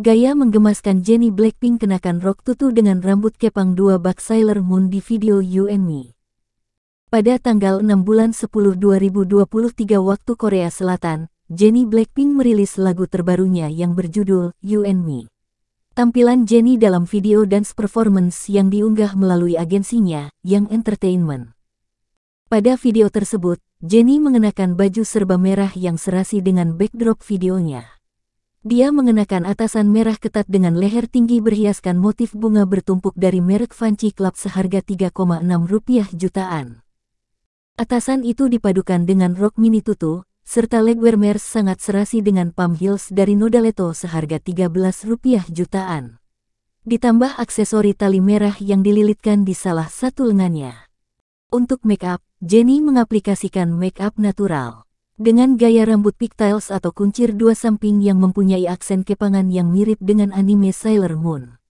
Gaya menggemaskan Jenny Blackpink kenakan rok tutu dengan rambut kepang dua bak Sailor Moon di video You and Me. Pada tanggal 6 bulan 10 2023 waktu Korea Selatan, Jenny Blackpink merilis lagu terbarunya yang berjudul You and Me. Tampilan Jenny dalam video dance performance yang diunggah melalui agensinya, Yang Entertainment. Pada video tersebut, Jenny mengenakan baju serba merah yang serasi dengan backdrop videonya. Dia mengenakan atasan merah ketat dengan leher tinggi berhiaskan motif bunga bertumpuk dari merek Vanci Club seharga 3,6 rupiah jutaan. Atasan itu dipadukan dengan rok mini tutu, serta legwear mers sangat serasi dengan pump heels dari Nodaleto seharga 13 rupiah jutaan. Ditambah aksesori tali merah yang dililitkan di salah satu lengannya. Untuk make up, Jenny mengaplikasikan make up natural dengan gaya rambut pigtails atau kuncir dua samping yang mempunyai aksen kepangan yang mirip dengan anime Sailor Moon.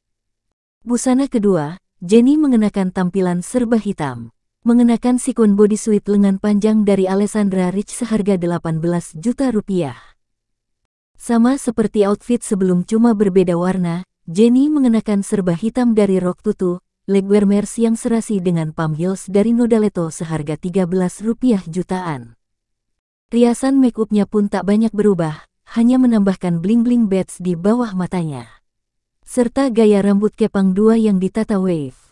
Busana kedua, Jenny mengenakan tampilan serba hitam. Mengenakan sikon bodysuit lengan panjang dari Alessandra Rich seharga 18 juta rupiah. Sama seperti outfit sebelum cuma berbeda warna, Jenny mengenakan serba hitam dari rok tutu, legwear mers yang serasi dengan pump heels dari Nodaleto seharga 13 rupiah jutaan. Riasan make makeupnya pun tak banyak berubah, hanya menambahkan bling-bling bats di bawah matanya. Serta gaya rambut kepang dua yang ditata wave.